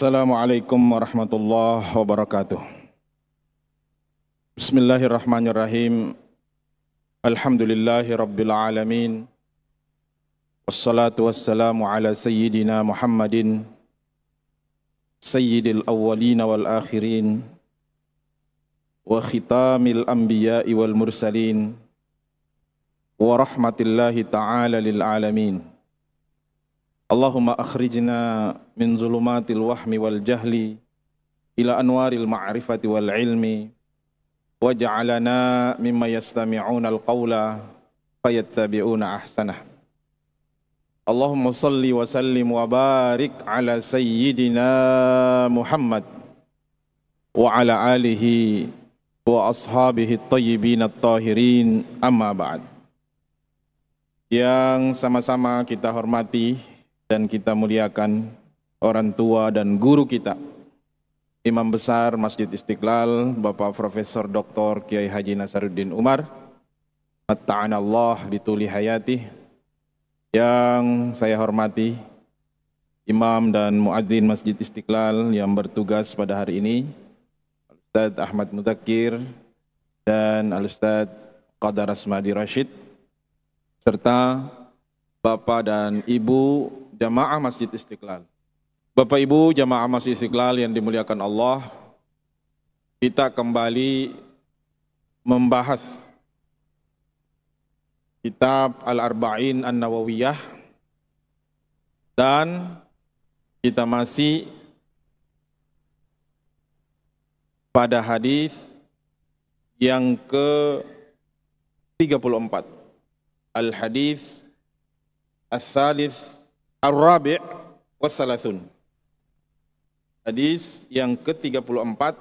Assalamualaikum warahmatullahi wabarakatuh. Bismillahirrahmanirrahim. Alhamdulillahi rabbil alamin. Wassalatu wassalamu ala sayyidina Muhammadin sayyidil awwalin wal akhirin wa khitamil anbiya'i wal mursalin wa rahmatillahi ta'ala lil alamin. Allahumma akhrijna min zulumatil wahmi wal jahli ila anwaril ma'rifati wal ilmi waj'alna mimma yastami'una al qawla fayattabi'una ahsanah Allahumma salli wa sallim wa barik ala sayyidina Muhammad wa ala alihi wa ashabihi at-tayyibin at-tahirin amma ba'd yang sama-sama kita hormati dan kita muliakan orang tua dan guru kita. Imam Besar Masjid Istiqlal, Bapak Profesor Dr. Kiai Haji Nasaruddin Umar, Matta'an Allah bituli hayati, yang saya hormati, Imam dan Muadzin Masjid Istiqlal yang bertugas pada hari ini, Ustaz Ahmad Mutakir dan Al-Ustaz Qadar Asmadi Rashid, serta Bapak dan Ibu jamaah Masjid Istiqlal. Bapak Ibu jamaah Masjid Istiqlal yang dimuliakan Allah, kita kembali membahas kitab Al-Arba'in An-Nawawiyah dan kita masih pada hadis yang ke 34 Al-Hadis As-Salis Ar-Rabi' wassalathun. Hadis yang ke-34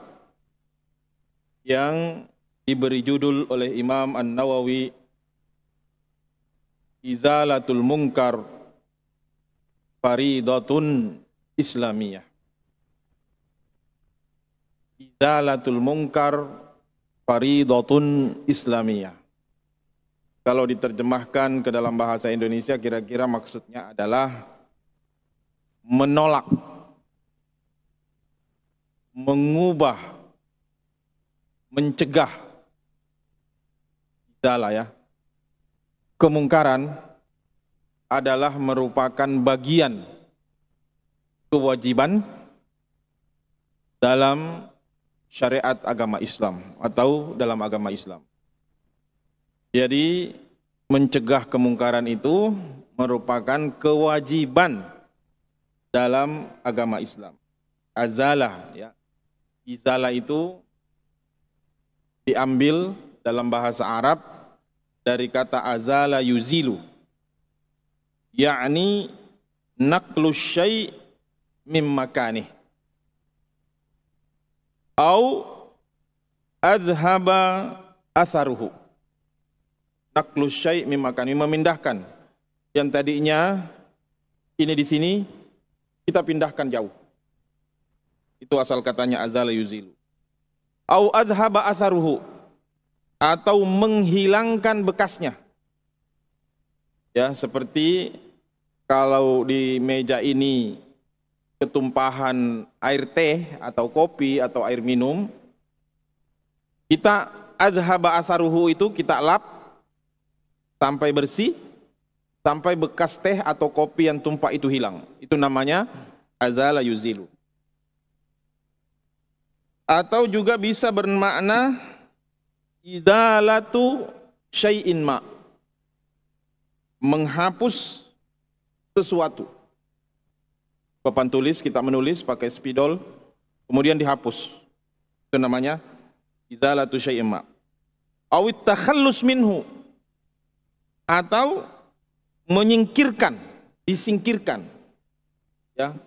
yang diberi judul oleh Imam An-Nawawi Izalatul Munkar Faridatun Islamiyah. Izalatul Munkar Faridatun Islamiyah kalau diterjemahkan ke dalam bahasa Indonesia kira-kira maksudnya adalah menolak mengubah mencegah adalah ya kemungkaran adalah merupakan bagian kewajiban dalam syariat agama Islam atau dalam agama Islam jadi mencegah kemungkaran itu merupakan kewajiban dalam agama Islam. Azalah ya. Izalah itu diambil dalam bahasa Arab dari kata azala yuzilu yakni naqlu syai' mim makanih au adhaba asaruhu Aklu syai' mimakan, memindahkan. Yang tadinya ini di sini kita pindahkan jauh. Itu asal katanya azala yuzilu. Au adhaba asaruhu atau menghilangkan bekasnya. Ya, seperti kalau di meja ini ketumpahan air teh atau kopi atau air minum, kita azhaba asaruhu itu kita lap sampai bersih, sampai bekas teh atau kopi yang tumpah itu hilang. Itu namanya azala yuzilu. Atau juga bisa bermakna idalatu syai'in ma. Menghapus sesuatu. Papan tulis, kita menulis pakai spidol, kemudian dihapus. Itu namanya izalatu syai'in ma. Awit takhallus minhu atau menyingkirkan, disingkirkan. Ya.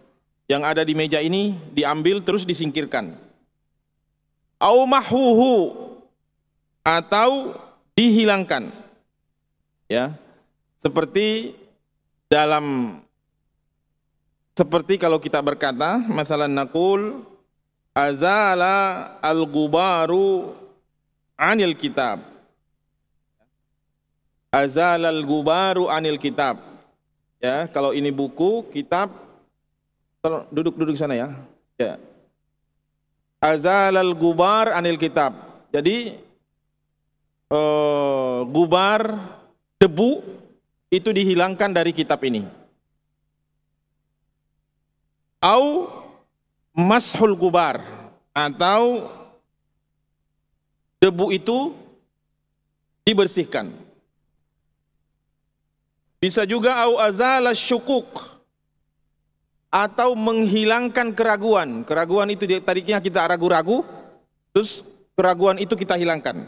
Yang ada di meja ini diambil terus disingkirkan. Au mahuhu atau dihilangkan. Ya. Seperti dalam seperti kalau kita berkata masalah nakul azala al-gubaru anil kitab azalal gubaru anil kitab. Ya, kalau ini buku, kitab duduk-duduk sana ya. Ya. Azalal gubar anil kitab. Jadi eh, gubar debu itu dihilangkan dari kitab ini. Au mashul gubar atau debu itu dibersihkan. Bisa juga au azala syukuk atau menghilangkan keraguan. Keraguan itu tadinya kita ragu-ragu, terus keraguan itu kita hilangkan.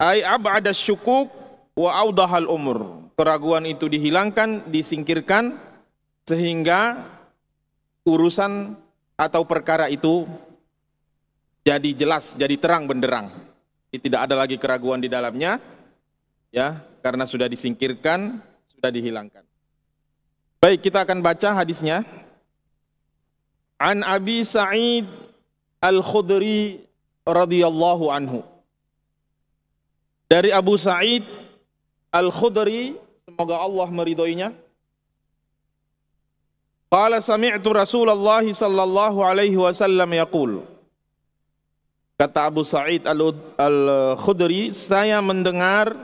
Ai ada syukuk wa audahal umur. Keraguan itu dihilangkan, disingkirkan sehingga urusan atau perkara itu jadi jelas, jadi terang benderang. tidak ada lagi keraguan di dalamnya. Ya, karena sudah disingkirkan, sudah dihilangkan. Baik, kita akan baca hadisnya. An Abi Sa'id Al-Khudri radhiyallahu anhu. Dari Abu Sa'id Al-Khudri, semoga Allah meridhoinya. Qala sami'tu Rasulullah sallallahu alaihi wasallam yaqul. Kata Abu Sa'id Al-Khudri, saya mendengar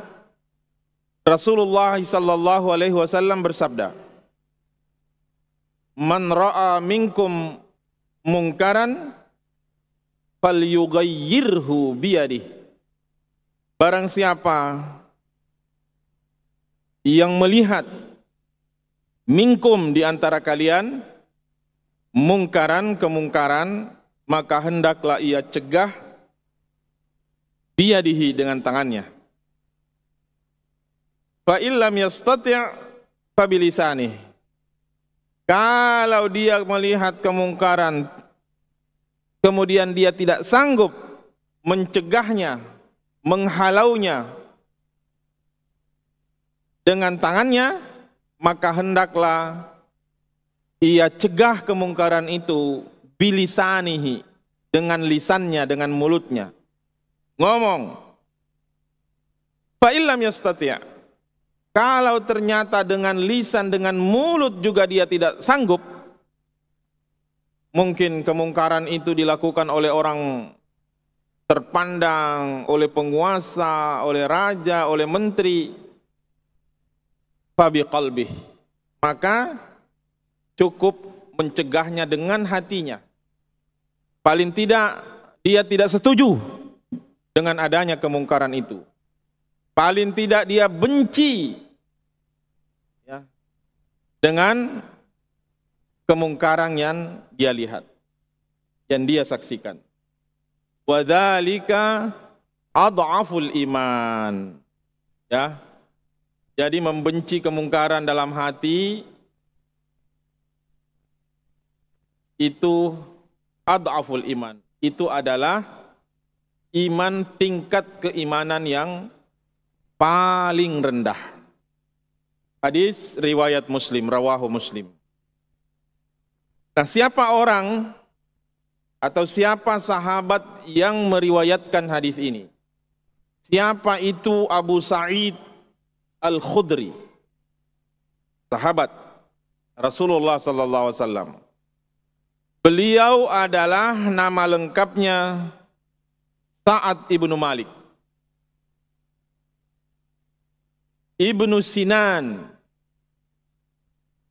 Rasulullah sallallahu alaihi wasallam bersabda, "Man ra'a minkum mungkaran falyughayyirhu biyadih." Barang siapa yang melihat minkum di antara kalian mungkaran kemungkaran maka hendaklah ia cegah biyadihi dengan tangannya Fa illam yastati' fabilisanih. Kalau dia melihat kemungkaran kemudian dia tidak sanggup mencegahnya, menghalaunya dengan tangannya, maka hendaklah ia cegah kemungkaran itu bilisanihi dengan lisannya, dengan mulutnya. Ngomong. Fa illam yastati' Kalau ternyata dengan lisan, dengan mulut juga dia tidak sanggup, mungkin kemungkaran itu dilakukan oleh orang terpandang, oleh penguasa, oleh raja, oleh menteri. Fabi Qalbi. Maka cukup mencegahnya dengan hatinya. Paling tidak dia tidak setuju dengan adanya kemungkaran itu. Paling tidak dia benci dengan kemungkaran yang dia lihat, yang dia saksikan. Wadalika adhaful iman. Ya. Jadi membenci kemungkaran dalam hati itu adhaful iman. Itu adalah iman tingkat keimanan yang paling rendah. Hadis riwayat Muslim, rawahu Muslim. Nah, siapa orang atau siapa sahabat yang meriwayatkan hadis ini? Siapa itu Abu Sa'id Al-Khudri? Sahabat Rasulullah sallallahu alaihi wasallam. Beliau adalah nama lengkapnya Sa'ad ibnu Malik. Ibnu Sinan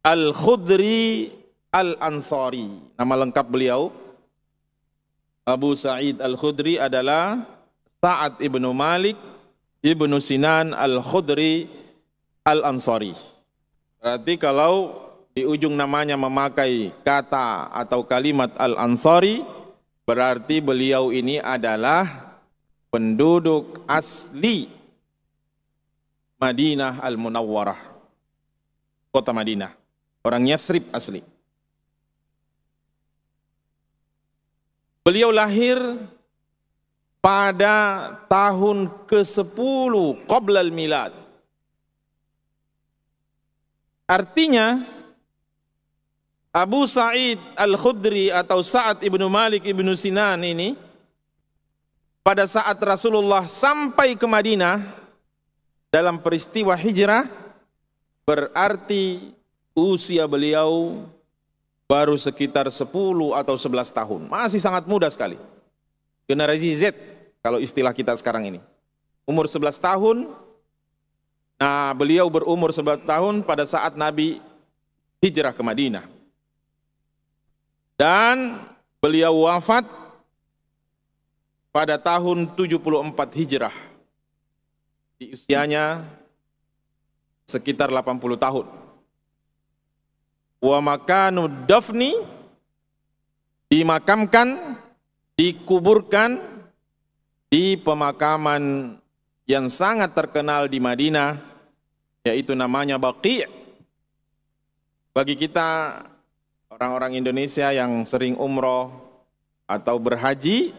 Al-Khudri Al-Ansari. Nama lengkap beliau Abu Sa'id Al-Khudri adalah Sa'ad ibnu Malik ibnu Sinan Al-Khudri Al-Ansari. Berarti kalau di ujung namanya memakai kata atau kalimat Al-Ansari, berarti beliau ini adalah penduduk asli Madinah Al-Munawwarah, kota Madinah orang Yasrib asli. Beliau lahir pada tahun ke-10 Qoblal Milad. Artinya Abu Sa'id Al-Khudri atau Sa'ad ibnu Malik ibnu Sinan ini pada saat Rasulullah sampai ke Madinah dalam peristiwa hijrah berarti usia beliau baru sekitar 10 atau 11 tahun. Masih sangat muda sekali. Generasi Z kalau istilah kita sekarang ini. Umur 11 tahun. Nah, beliau berumur 11 tahun pada saat Nabi hijrah ke Madinah. Dan beliau wafat pada tahun 74 Hijrah. Di usianya sekitar 80 tahun wa makanu dafni dimakamkan, dikuburkan di pemakaman yang sangat terkenal di Madinah yaitu namanya Baqi'. Bagi kita orang-orang Indonesia yang sering umroh atau berhaji,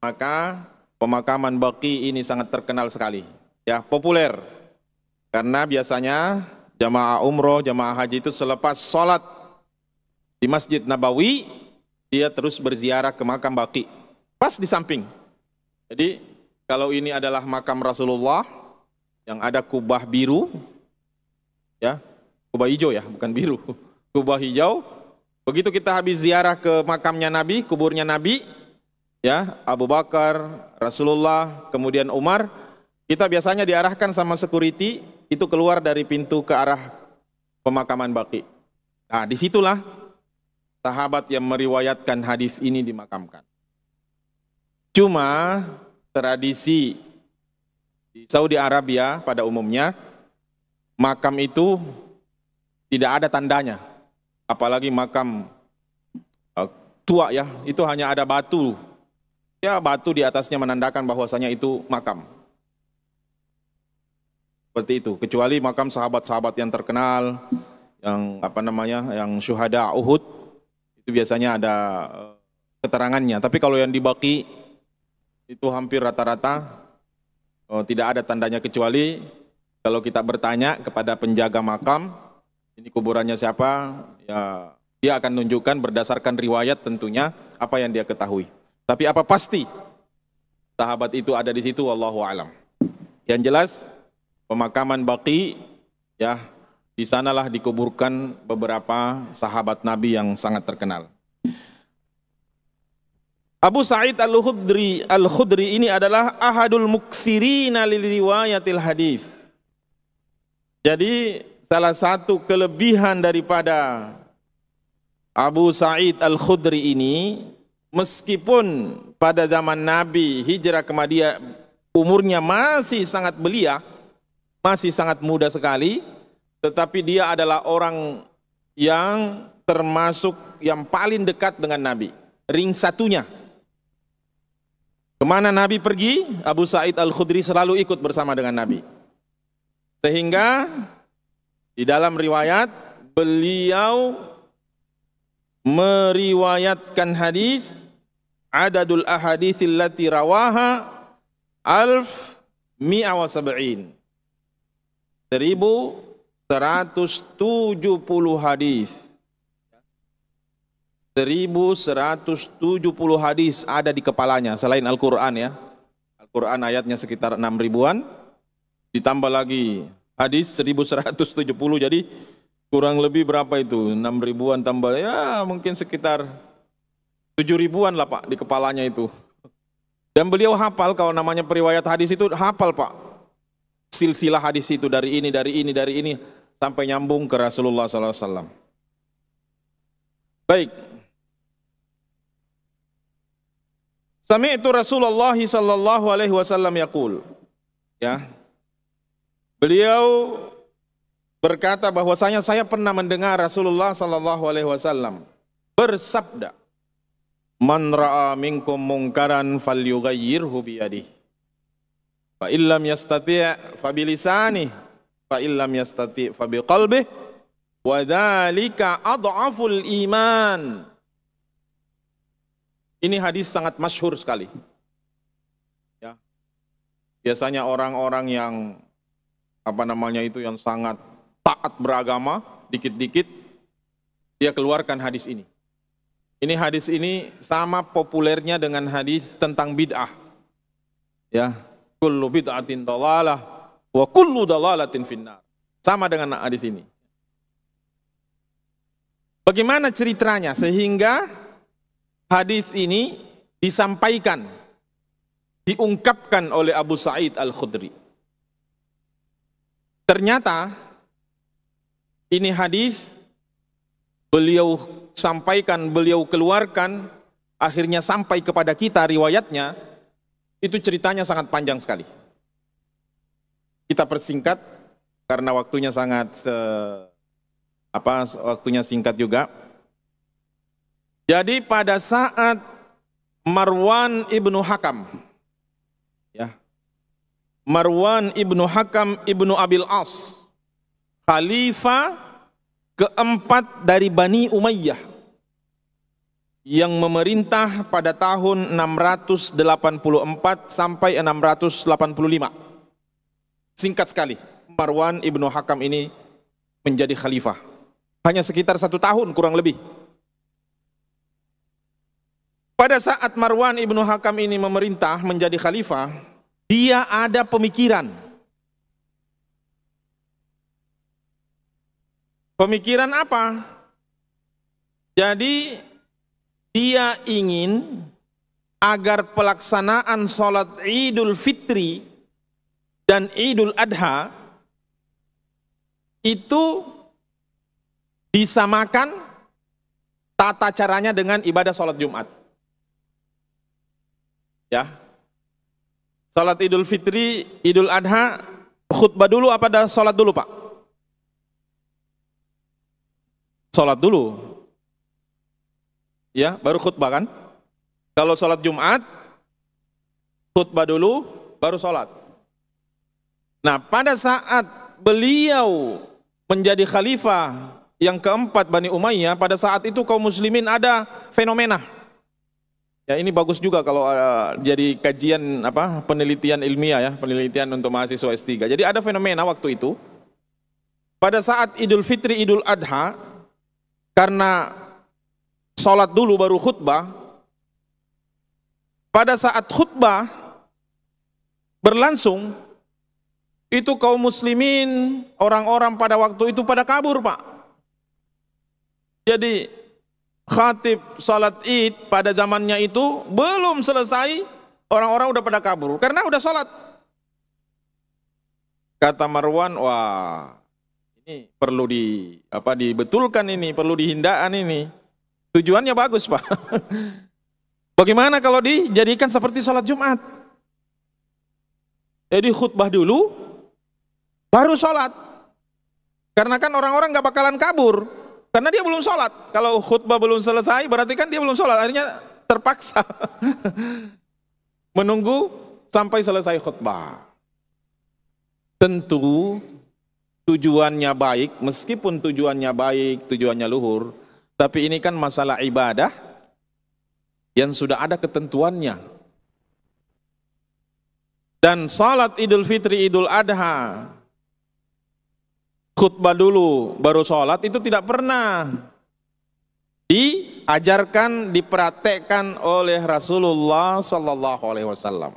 maka pemakaman Baqi ini sangat terkenal sekali. Ya, populer. Karena biasanya jamaah umroh, jamaah haji itu selepas sholat di Masjid Nabawi, dia terus berziarah ke makam Baki. Pas di samping. Jadi kalau ini adalah makam Rasulullah yang ada kubah biru, ya kubah hijau ya, bukan biru, kubah hijau. Begitu kita habis ziarah ke makamnya Nabi, kuburnya Nabi, ya Abu Bakar, Rasulullah, kemudian Umar, kita biasanya diarahkan sama security itu keluar dari pintu ke arah pemakaman Baki. Nah, disitulah sahabat yang meriwayatkan hadis ini dimakamkan. Cuma tradisi di Saudi Arabia pada umumnya makam itu tidak ada tandanya, apalagi makam eh, tua ya, itu hanya ada batu. Ya batu di atasnya menandakan bahwasanya itu makam. Seperti itu, kecuali makam sahabat-sahabat yang terkenal, yang apa namanya, yang syuhada Uhud, itu biasanya ada eh, keterangannya. Tapi kalau yang dibaki, itu hampir rata-rata oh, tidak ada tandanya kecuali kalau kita bertanya kepada penjaga makam, ini kuburannya siapa, ya dia akan tunjukkan berdasarkan riwayat tentunya apa yang dia ketahui. Tapi apa pasti sahabat itu ada di situ, wallahu alam. Yang jelas pemakaman Baqi ya di sanalah dikuburkan beberapa sahabat Nabi yang sangat terkenal. Abu Sa'id Al-Khudri Al-Khudri ini adalah ahadul Muktsirin lil riwayatil hadis. Jadi salah satu kelebihan daripada Abu Sa'id Al-Khudri ini meskipun pada zaman Nabi hijrah ke Madinah umurnya masih sangat belia masih sangat muda sekali, tetapi dia adalah orang yang termasuk yang paling dekat dengan Nabi. Ring satunya. Kemana Nabi pergi, Abu Said Al-Khudri selalu ikut bersama dengan Nabi. Sehingga di dalam riwayat beliau meriwayatkan hadis adadul ahadithillati rawaha alf Miawasabain. 1170 hadis. 1170 hadis ada di kepalanya selain Al-Qur'an ya. Al-Qur'an ayatnya sekitar 6 ribuan ditambah lagi hadis 1170 jadi kurang lebih berapa itu? 6 ribuan tambah ya mungkin sekitar 7 ribuan lah Pak di kepalanya itu. Dan beliau hafal kalau namanya periwayat hadis itu hafal Pak silsilah hadis itu dari ini, dari ini, dari ini sampai nyambung ke Rasulullah SAW. Baik. itu Rasulullah sallallahu alaihi wasallam yaqul. Ya. Beliau berkata bahwasanya saya pernah mendengar Rasulullah sallallahu alaihi wasallam bersabda, "Man ra'a minkum mungkaran falyughayyirhu biyadihi." Fa illam yastati' fa bilisani fa illam yastati' fa biqalbi wa dzalika adhaful iman. Ini hadis sangat masyhur sekali. Ya. Biasanya orang-orang yang apa namanya itu yang sangat taat beragama, dikit-dikit dia keluarkan hadis ini. Ini hadis ini sama populernya dengan hadis tentang bid'ah. Ya, kullu bid'atin dalalah wa kullu dalalatin finnar. Sama dengan di sini. Bagaimana ceritanya sehingga hadis ini disampaikan diungkapkan oleh Abu Sa'id Al-Khudri. Ternyata ini hadis beliau sampaikan, beliau keluarkan, akhirnya sampai kepada kita riwayatnya itu ceritanya sangat panjang sekali. Kita persingkat karena waktunya sangat se, apa waktunya singkat juga. Jadi pada saat Marwan ibnu Hakam, ya Marwan ibnu Hakam ibnu Abil As, Khalifah keempat dari Bani Umayyah yang memerintah pada tahun 684 sampai 685. Singkat sekali, Marwan ibnu Hakam ini menjadi khalifah. Hanya sekitar satu tahun kurang lebih. Pada saat Marwan ibnu Hakam ini memerintah menjadi khalifah, dia ada pemikiran. Pemikiran apa? Jadi dia ingin agar pelaksanaan sholat Idul Fitri dan Idul Adha itu disamakan tata caranya dengan ibadah sholat Jumat. Ya, sholat Idul Fitri, Idul Adha, khutbah dulu apa ada sholat dulu Pak? Sholat dulu, ya baru khutbah kan? Kalau sholat Jumat, khutbah dulu, baru sholat. Nah pada saat beliau menjadi khalifah yang keempat Bani Umayyah, pada saat itu kaum muslimin ada fenomena. Ya ini bagus juga kalau uh, jadi kajian apa penelitian ilmiah ya, penelitian untuk mahasiswa S3. Jadi ada fenomena waktu itu. Pada saat Idul Fitri, Idul Adha karena sholat dulu baru khutbah, pada saat khutbah berlangsung, itu kaum muslimin, orang-orang pada waktu itu pada kabur pak. Jadi khatib sholat id pada zamannya itu belum selesai, orang-orang udah pada kabur karena udah sholat. Kata Marwan, wah ini perlu di apa dibetulkan ini, perlu dihindaan ini. Tujuannya bagus Pak. Bagaimana kalau dijadikan seperti sholat Jumat? Jadi khutbah dulu, baru sholat. Karena kan orang-orang gak bakalan kabur, karena dia belum sholat. Kalau khutbah belum selesai, berarti kan dia belum sholat. Akhirnya terpaksa menunggu sampai selesai khutbah. Tentu tujuannya baik, meskipun tujuannya baik, tujuannya luhur, tapi ini kan masalah ibadah yang sudah ada ketentuannya. Dan salat Idul Fitri, Idul Adha, khutbah dulu baru salat itu tidak pernah diajarkan, dipraktekkan oleh Rasulullah sallallahu alaihi wasallam.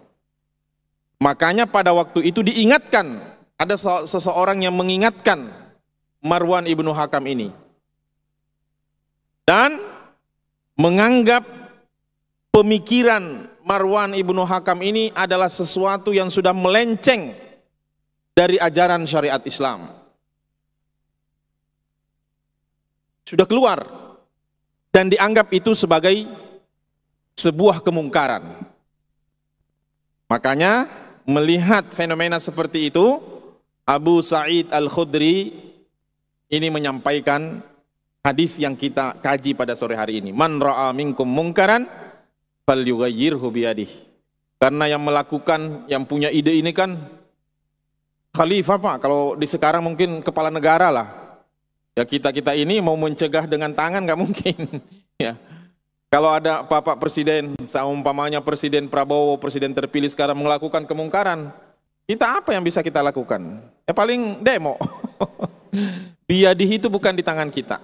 Makanya pada waktu itu diingatkan ada seseorang yang mengingatkan Marwan ibnu Hakam ini dan menganggap pemikiran Marwan ibnu Hakam ini adalah sesuatu yang sudah melenceng dari ajaran syariat Islam. Sudah keluar dan dianggap itu sebagai sebuah kemungkaran. Makanya melihat fenomena seperti itu, Abu Sa'id Al-Khudri ini menyampaikan hadis yang kita kaji pada sore hari ini. Man ra'a minkum mungkaran falyughayyirhu biyadih. Karena yang melakukan, yang punya ide ini kan khalifah Pak. Kalau di sekarang mungkin kepala negara lah. Ya kita-kita ini mau mencegah dengan tangan nggak mungkin. ya. Kalau ada Bapak Presiden, seumpamanya Presiden Prabowo, Presiden terpilih sekarang melakukan kemungkaran, kita apa yang bisa kita lakukan? Ya paling demo. Biadih itu bukan di tangan kita.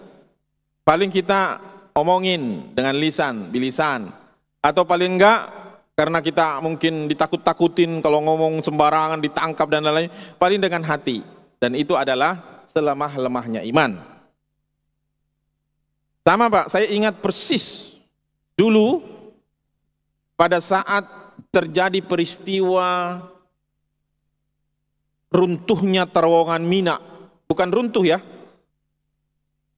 Paling kita omongin dengan lisan, bilisan. Atau paling enggak karena kita mungkin ditakut-takutin kalau ngomong sembarangan, ditangkap dan lain-lain. Paling dengan hati. Dan itu adalah selemah-lemahnya iman. Sama Pak, saya ingat persis dulu pada saat terjadi peristiwa runtuhnya terowongan Mina. Bukan runtuh ya,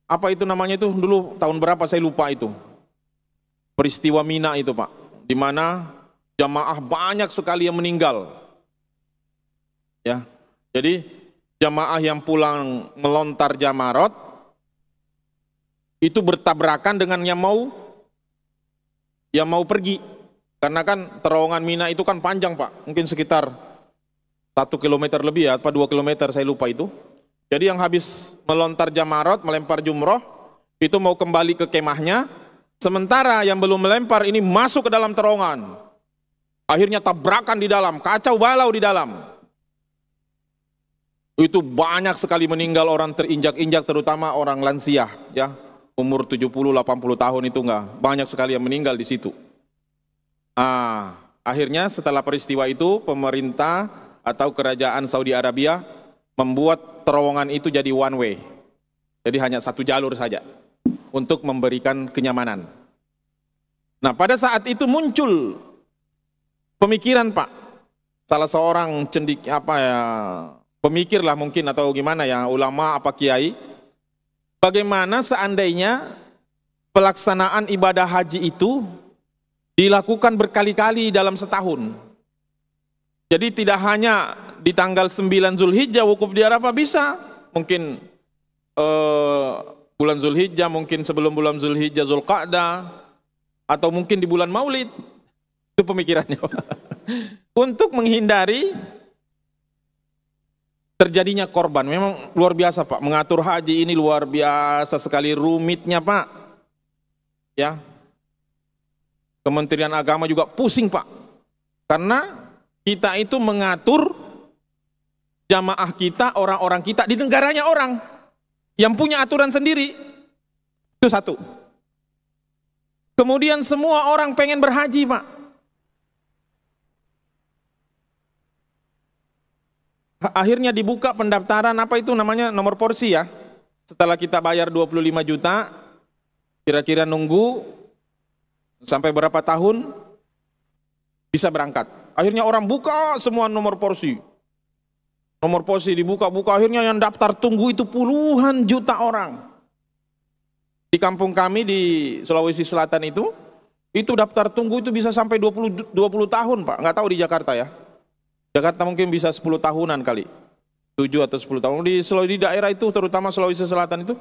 apa itu namanya itu dulu tahun berapa saya lupa itu. Peristiwa Mina itu Pak, di mana jamaah banyak sekali yang meninggal. Ya. Jadi jamaah yang pulang melontar jamarot itu bertabrakan dengan yang mau yang mau pergi. Karena kan terowongan Mina itu kan panjang Pak, mungkin sekitar satu kilometer lebih ya, apa dua kilometer saya lupa itu. Jadi yang habis melontar jamarat, melempar jumroh, itu mau kembali ke kemahnya, sementara yang belum melempar ini masuk ke dalam terowongan. Akhirnya tabrakan di dalam, kacau balau di dalam. Itu banyak sekali meninggal orang terinjak-injak terutama orang lansia ya. Umur 70 80 tahun itu enggak, banyak sekali yang meninggal di situ. Ah, akhirnya setelah peristiwa itu pemerintah atau kerajaan Saudi Arabia membuat terowongan itu jadi one way. Jadi hanya satu jalur saja untuk memberikan kenyamanan. Nah, pada saat itu muncul pemikiran, Pak. Salah seorang cendik apa ya, pemikir lah mungkin atau gimana ya, ulama apa kiai. Bagaimana seandainya pelaksanaan ibadah haji itu dilakukan berkali-kali dalam setahun. Jadi tidak hanya di tanggal 9 Zulhijjah wukuf di Arafah bisa. Mungkin uh, bulan Zulhijjah, mungkin sebelum bulan Zulhijjah Zulqa'dah atau mungkin di bulan Maulid. Itu pemikirannya. Untuk menghindari terjadinya korban. Memang luar biasa, Pak. Mengatur haji ini luar biasa sekali rumitnya, Pak. Ya. Kementerian Agama juga pusing, Pak. Karena kita itu mengatur jamaah kita, orang-orang kita di negaranya orang yang punya aturan sendiri. Itu satu. Kemudian semua orang pengen berhaji, Pak. Akhirnya dibuka pendaftaran apa itu namanya nomor porsi ya. Setelah kita bayar 25 juta, kira-kira nunggu sampai berapa tahun bisa berangkat. Akhirnya orang buka semua nomor porsi. Nomor posisi dibuka-buka akhirnya yang daftar tunggu itu puluhan juta orang. Di kampung kami di Sulawesi Selatan itu, itu daftar tunggu itu bisa sampai 20, 20 tahun Pak, nggak tahu di Jakarta ya. Jakarta mungkin bisa 10 tahunan kali, 7 atau 10 tahun. Di, Sulawesi, di daerah itu terutama Sulawesi Selatan itu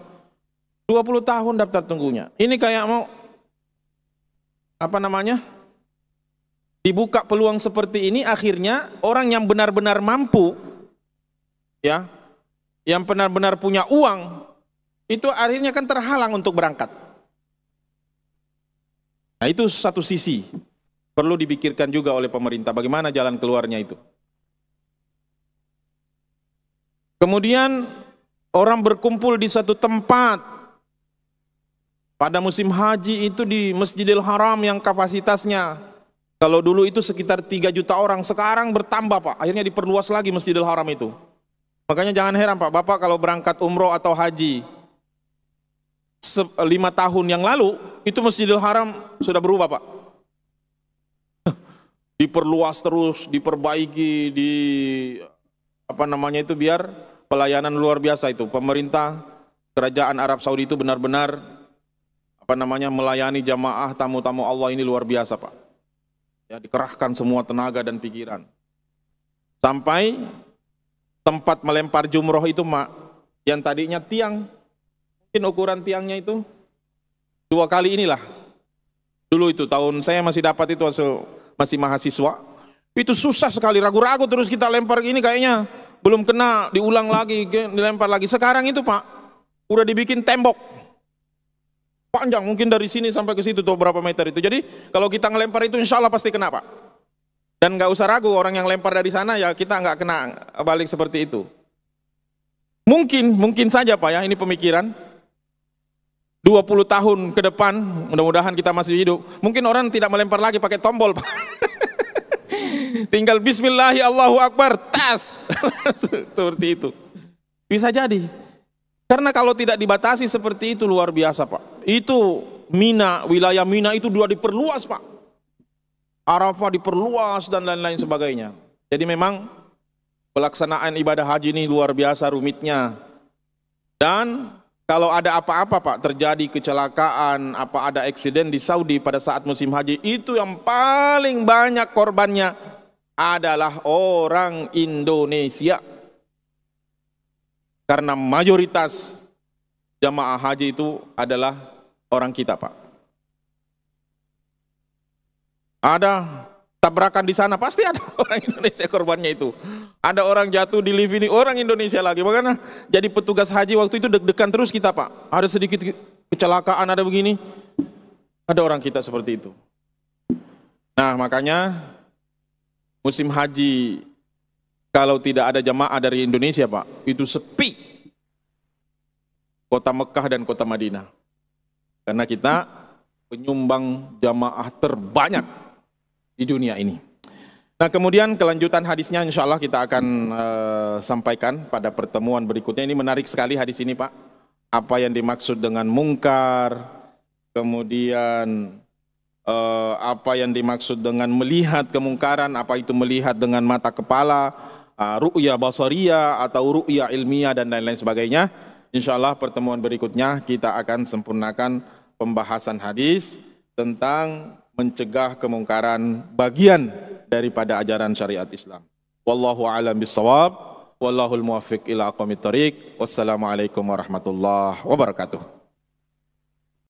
20 tahun daftar tunggunya. Ini kayak mau apa namanya? Dibuka peluang seperti ini akhirnya orang yang benar-benar mampu ya, yang benar-benar punya uang, itu akhirnya kan terhalang untuk berangkat. Nah itu satu sisi, perlu dipikirkan juga oleh pemerintah, bagaimana jalan keluarnya itu. Kemudian orang berkumpul di satu tempat, pada musim haji itu di Masjidil Haram yang kapasitasnya kalau dulu itu sekitar 3 juta orang, sekarang bertambah Pak. Akhirnya diperluas lagi Masjidil Haram itu. Makanya jangan heran Pak Bapak kalau berangkat umroh atau haji lima tahun yang lalu itu Masjidil Haram sudah berubah Pak. Diperluas terus, diperbaiki, di apa namanya itu biar pelayanan luar biasa itu. Pemerintah kerajaan Arab Saudi itu benar-benar apa namanya melayani jamaah tamu-tamu Allah ini luar biasa Pak. Ya dikerahkan semua tenaga dan pikiran. Sampai tempat melempar jumroh itu mak yang tadinya tiang mungkin ukuran tiangnya itu dua kali inilah dulu itu tahun saya masih dapat itu masih mahasiswa itu susah sekali ragu-ragu terus kita lempar ini kayaknya belum kena diulang lagi dilempar lagi sekarang itu pak udah dibikin tembok panjang mungkin dari sini sampai ke situ tuh berapa meter itu jadi kalau kita ngelempar itu insya Allah pasti kena pak dan nggak usah ragu orang yang lempar dari sana ya kita nggak kena balik seperti itu. Mungkin, mungkin saja Pak ya, ini pemikiran. 20 tahun ke depan, mudah-mudahan kita masih hidup. Mungkin orang tidak melempar lagi pakai tombol Pak. Tinggal bismillahi Allahu Akbar, tas. seperti itu. Bisa jadi. Karena kalau tidak dibatasi seperti itu luar biasa Pak. Itu Mina, wilayah Mina itu dua diperluas Pak Arafah diperluas dan lain-lain sebagainya. Jadi memang pelaksanaan ibadah haji ini luar biasa rumitnya. Dan kalau ada apa-apa Pak terjadi kecelakaan, apa ada eksiden di Saudi pada saat musim haji, itu yang paling banyak korbannya adalah orang Indonesia. Karena mayoritas jamaah haji itu adalah orang kita Pak. Ada tabrakan di sana pasti ada orang Indonesia korbannya itu. Ada orang jatuh di lift ini orang Indonesia lagi. Bagaimana? jadi petugas haji waktu itu deg-degan terus kita pak. Ada sedikit kecelakaan ada begini. Ada orang kita seperti itu. Nah makanya musim haji kalau tidak ada jamaah dari Indonesia pak itu sepi kota Mekah dan kota Madinah. Karena kita penyumbang jamaah terbanyak di dunia ini. Nah kemudian kelanjutan hadisnya insya Allah kita akan uh, sampaikan pada pertemuan berikutnya. Ini menarik sekali hadis ini Pak. Apa yang dimaksud dengan mungkar, kemudian uh, apa yang dimaksud dengan melihat kemungkaran, apa itu melihat dengan mata kepala, uh, ru'ya basaria atau ru'ya ilmiah dan lain-lain sebagainya. Insya Allah pertemuan berikutnya kita akan sempurnakan pembahasan hadis tentang mencegah kemungkaran bagian daripada ajaran syariat Islam. Wallahu a'lam bissawab. Wallahul muwaffiq ila aqwamit thariq. Wassalamualaikum warahmatullahi wabarakatuh.